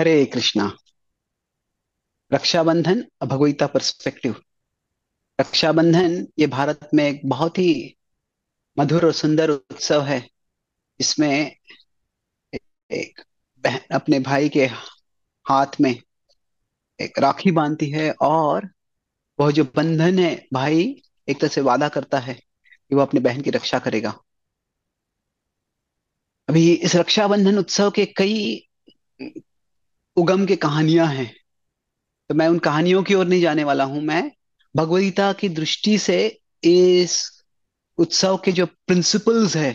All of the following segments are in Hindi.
Hare Krishna Rakshabandhan a perspective Rakshabandhan ये भारत में एक बहुत ही मधुर और सुंदर उत्सव है इसमें एक बहन अपने भाई के हाथ में एक राखी बांधती है और वह जो बंधन है भाई एक तरह से वादा करता है कि वह अपने बहन की रक्षा करेगा अभी इस रक्षाबंधन उत्सव के कई उगम के कहानियां हैं तो मैं उन कहानियों की ओर नहीं जाने वाला हूं मैं भगवदगीता की दृष्टि से इस उत्सव के जो प्रिंसिपल्स है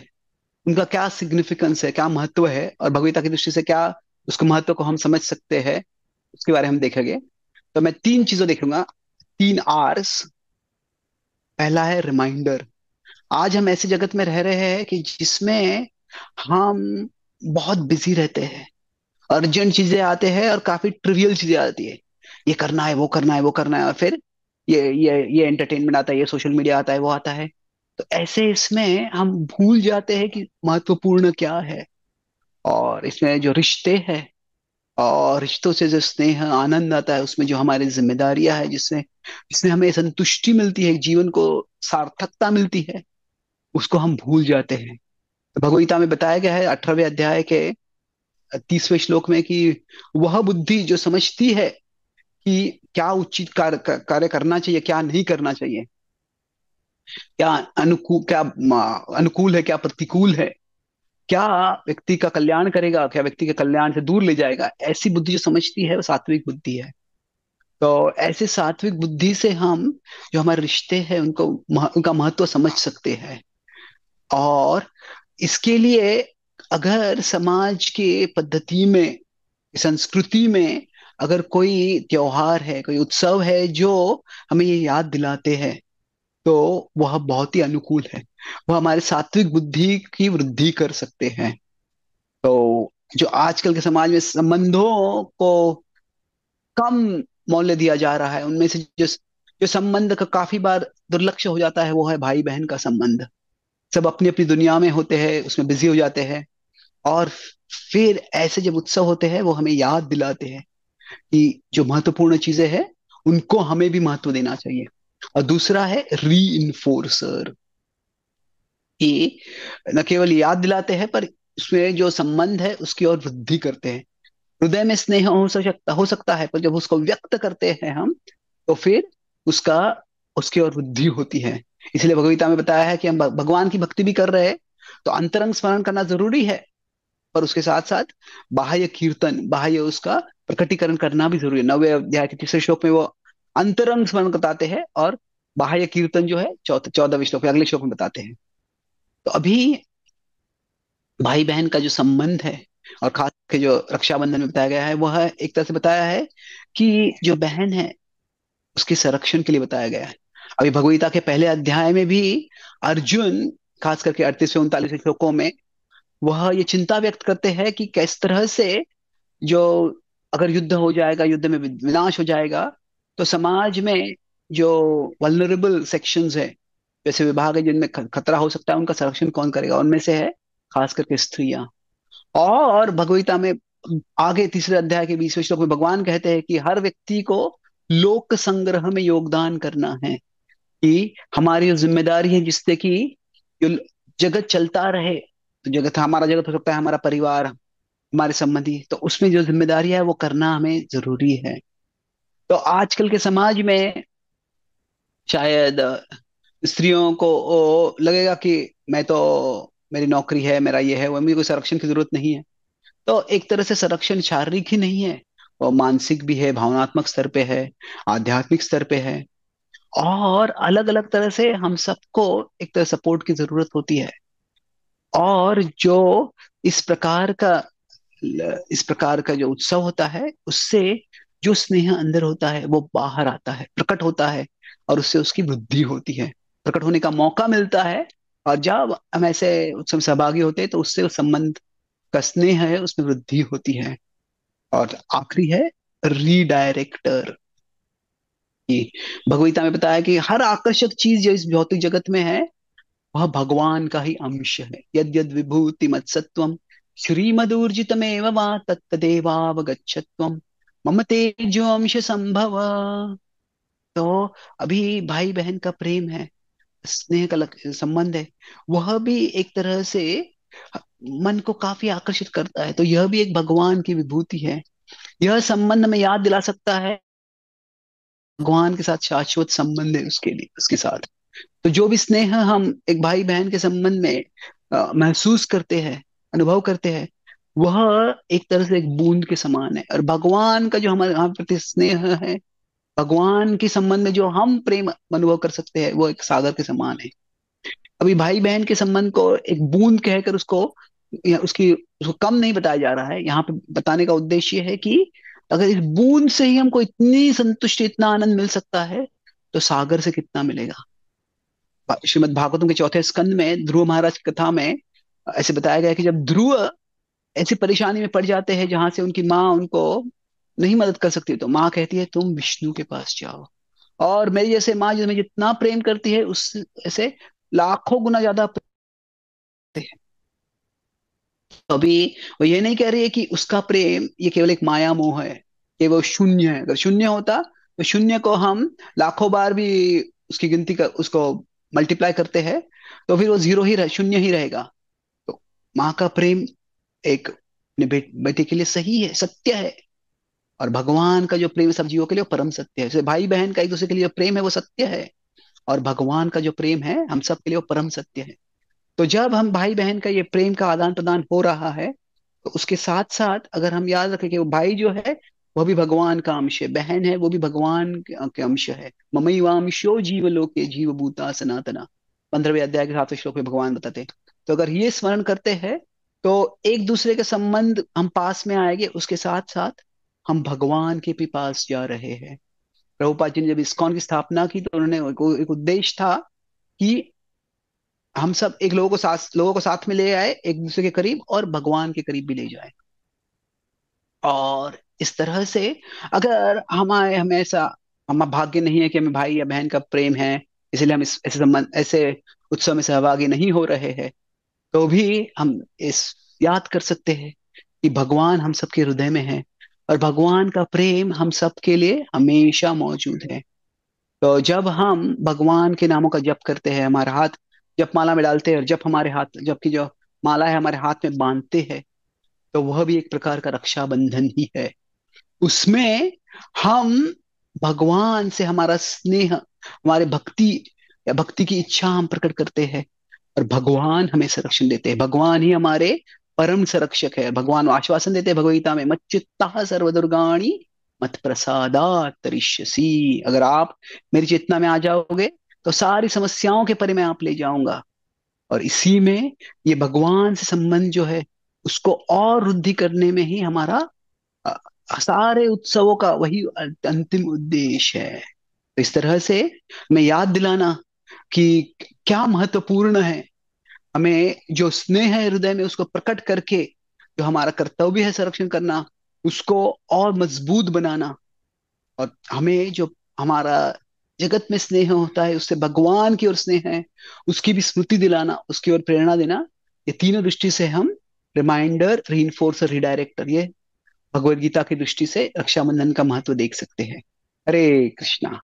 उनका क्या सिग्निफिकेंस है क्या महत्व है और भगवदगीता की दृष्टि से क्या उसके महत्व को हम समझ सकते हैं उसके बारे में हम देखेंगे तो मैं तीन चीजों देखूंगा तीन आर्स पहला है रिमाइंडर आज हम ऐसे जगत में रह रहे हैं कि जिसमें हम बहुत बिजी रहते हैं अर्जेंट चीजें आते हैं और काफी ट्रिवियल चीजें आती है ये करना है वो करना है वो करना है और फिर ये ये ये एंटरटेनमेंट आता है ये सोशल मीडिया आता है वो आता है तो ऐसे इसमें हम भूल जाते हैं कि महत्वपूर्ण क्या है और इसमें जो रिश्ते हैं और रिश्तों से जो स्नेह आनंद आता है उसमें जो हमारी जिम्मेदारियां है जिसमें जिसमें हमें संतुष्टि मिलती है जीवन को सार्थकता मिलती है उसको हम भूल जाते हैं तो भगवगीता में बताया गया है अठारहवें अध्याय के तीसवें श्लोक में कि वह बुद्धि जो समझती है कि क्या उचित कार्य कार्य करना चाहिए क्या नहीं करना चाहिए क्या अनुकूल क्या अनुकूल है क्या प्रतिकूल है क्या व्यक्ति का कल्याण करेगा क्या व्यक्ति के कल्याण से दूर ले जाएगा ऐसी बुद्धि जो समझती है वो सात्विक बुद्धि है तो ऐसे सात्विक बुद्धि से हम जो हमारे रिश्ते हैं उनको उनका महत्व समझ सकते हैं और इसके लिए अगर समाज के पद्धति में संस्कृति में अगर कोई त्योहार है कोई उत्सव है जो हमें ये याद दिलाते हैं तो वह बहुत ही अनुकूल है वह हमारे सात्विक बुद्धि की वृद्धि कर सकते हैं तो जो आजकल के समाज में संबंधों को कम मौल्य दिया जा रहा है उनमें से जो जो संबंध का काफी बार दुर्लक्ष हो जाता है वो है भाई बहन का संबंध सब अपनी अपनी दुनिया में होते हैं उसमें बिजी हो जाते हैं और फिर ऐसे जब उत्सव होते हैं वो हमें याद दिलाते हैं कि जो महत्वपूर्ण चीजें हैं उनको हमें भी महत्व देना चाहिए और दूसरा है री इन्फोर्सर ये न केवल याद दिलाते हैं पर उसमें जो संबंध है उसकी और वृद्धि करते हैं हृदय में स्नेह हो सकता हो सकता है पर जब उसको व्यक्त करते हैं हम तो फिर उसका उसकी और वृद्धि होती है इसलिए भगविता में बताया है कि हम भगवान की भक्ति भी कर रहे हैं तो अंतरंग स्मरण करना जरूरी है पर उसके साथ साथ बाह्य कीर्तन बाह्य उसका प्रकटीकरण करना भी जरूरी है नवे अध्याय के तीसरे श्लोक में वो अंतरंग स्मरण बताते हैं और बाह्य कीर्तन जो है चौथ चौदह श्लोक में अगले श्लोक में बताते हैं तो अभी भाई बहन का जो संबंध है और खास के जो रक्षाबंधन में बताया गया है वह एक तरह से बताया है कि जो बहन है उसके संरक्षण के लिए बताया गया है अभी भगवीता के पहले अध्याय में भी अर्जुन खास करके अड़तीसवें उनतालीस श्लोकों में वह ये चिंता व्यक्त करते हैं कि किस तरह से जो अगर युद्ध हो जाएगा युद्ध में विनाश हो जाएगा तो समाज में जो वलनरेबल सेक्शन है जैसे विभाग है जिनमें खतरा हो सकता है उनका संरक्षण कौन करेगा उनमें से है खास करके स्त्रियां और भगवीता में आगे तीसरे अध्याय के बीसवें श्लोक में भगवान कहते हैं कि हर व्यक्ति को लोक संग्रह में योगदान करना है कि हमारी जिम्मेदारी है जिससे कि जो जगत चलता रहे तो जगत हमारा जगत हो सकता है हमारा परिवार हमारे संबंधी तो उसमें जो जिम्मेदारी है वो करना हमें जरूरी है तो आजकल के समाज में शायद स्त्रियों को लगेगा कि मैं तो मेरी नौकरी है मेरा ये है वो मुझे कोई संरक्षण की जरूरत नहीं है तो एक तरह से संरक्षण शारीरिक ही नहीं है वो मानसिक भी है भावनात्मक स्तर पे है आध्यात्मिक स्तर पे है और अलग अलग तरह से हम सबको एक तरह सपोर्ट की जरूरत होती है और जो इस प्रकार का इस प्रकार का जो उत्सव होता है उससे जो स्नेह अंदर होता है वो बाहर आता है प्रकट होता है और उससे उसकी वृद्धि होती है प्रकट होने का मौका मिलता है और जब हम ऐसे उत्सव सहभागी होते हैं तो उससे उस संबंध का स्नेह है उसमें वृद्धि होती है और आखिरी है रीडायरेक्टर भगवीता में बताया कि हर आकर्षक चीज जो इस भौतिक जगत में है वह भगवान का ही अंश है यद यद विभूति मत्सत्व सत्व श्रीमदूर्जित तत्तदेवावगच्छत्व मम तेजो अंश संभव तो अभी भाई बहन का प्रेम है स्नेह का संबंध है वह भी एक तरह से मन को काफी आकर्षित करता है तो यह भी एक भगवान की विभूति है यह संबंध में याद दिला सकता है भगवान के साथ शाश्वत संबंध है उसके लिए उसके साथ तो जो भी स्नेह हम एक भाई बहन के संबंध में आ, महसूस करते हैं अनुभव करते हैं वह एक तरह से एक बूंद के समान है और भगवान का जो हमारे यहाँ प्रति स्नेह है भगवान के संबंध में जो हम प्रेम अनुभव कर सकते हैं वो एक सागर के समान है अभी भाई बहन के संबंध को एक बूंद कहकर उसको उसकी उसको कम नहीं बताया जा रहा है यहाँ पे बताने का उद्देश्य है कि अगर इस बूंद से ही हमको इतनी संतुष्टि इतना आनंद मिल सकता है तो सागर से कितना मिलेगा श्रीमद भागवतम के चौथे स्कंद में ध्रुव महाराज की कथा में ऐसे बताया गया कि जब ध्रुव ऐसी परेशानी में पड़ जाते हैं जहां से उनकी माँ उनको नहीं मदद कर सकती तो माँ कहती है तुम विष्णु के पास जाओ और मेरी जैसे माँ जो मैं जितना प्रेम करती है उस ऐसे लाखों गुना ज्यादा तो अभी वो ये नहीं कह रही है कि उसका प्रेम ये केवल एक माया मोह है ये वो शून्य है अगर शून्य होता तो शून्य को हम लाखों बार भी उसकी गिनती कर उसको मल्टीप्लाई करते हैं तो फिर वो जीरो ही शून्य ही रहेगा तो माँ का प्रेम एक बेटे के लिए सही है सत्य है और भगवान का जो प्रेम सब जीवों के लिए परम सत्य है भाई बहन का एक दूसरे के लिए प्रेम है वो सत्य है और भगवान का जो प्रेम है हम सब के लिए वो परम सत्य है तो जब हम भाई बहन का ये प्रेम का आदान प्रदान हो रहा है तो उसके साथ साथ अगर हम याद रखें कि वो भाई जो है वह भी भगवान का अंश है बहन है वो भी भगवान के अंश है ममई वामशो जीव लोके जीव भूता सनातना पंद्रहवें अध्याय के सातवें श्लोक में भगवान बताते तो अगर ये स्मरण करते हैं तो एक दूसरे के संबंध हम पास में आएंगे उसके साथ साथ हम भगवान के भी पास जा रहे हैं प्रभुपाद जी ने जब इसकॉन की स्थापना की तो उन्होंने एक उद्देश्य था कि हम सब एक लोगों को साथ लोगों को साथ में ले आए एक दूसरे के करीब और भगवान के करीब भी ले जाए और इस तरह से अगर हमारे हमेशा हमारा भाग्य नहीं है कि हमें भाई या बहन का प्रेम है इसलिए हम इस ऐसे संबंध ऐसे उत्सव में सहभागी नहीं हो रहे हैं तो भी हम इस याद कर सकते हैं कि भगवान हम सबके हृदय में है और भगवान का प्रेम हम सबके लिए हमेशा मौजूद है तो जब हम भगवान के नामों का जप करते हैं हमारे हाथ जब माला में डालते हैं और जब हमारे हाथ जबकि जो माला है हमारे हाथ में बांधते हैं तो वह भी एक प्रकार का रक्षाबंधन ही है उसमें हम भगवान से हमारा स्नेह हमारे भक्ति या भक्ति की इच्छा हम प्रकट करते हैं और भगवान हमें संरक्षण देते हैं भगवान ही हमारे परम संरक्षक है भगवान आश्वासन देते हैं भगवगीता में मच्चित्ता सर्वदुर्गाणी मत प्रसादा तरीश्यसी अगर आप मेरी चेतना में आ जाओगे तो सारी समस्याओं के परे मैं आप ले जाऊंगा और इसी में ये भगवान से संबंध जो है उसको और वृद्धि करने में ही हमारा सारे उत्सवों का वही अंतिम उद्देश्य है तो इस तरह से हमें याद दिलाना कि क्या महत्वपूर्ण है हमें जो स्नेह है हृदय में उसको प्रकट करके जो हमारा कर्तव्य है संरक्षण करना उसको और मजबूत बनाना और हमें जो हमारा जगत में स्नेह होता है उससे भगवान की ओर स्नेह है उसकी भी स्मृति दिलाना उसकी ओर प्रेरणा देना ये तीनों दृष्टि से हम रिमाइंडर री रिडायरेक्टर ये भगवदगीता की दृष्टि से रक्षाबंधन का महत्व देख सकते हैं हरे कृष्णा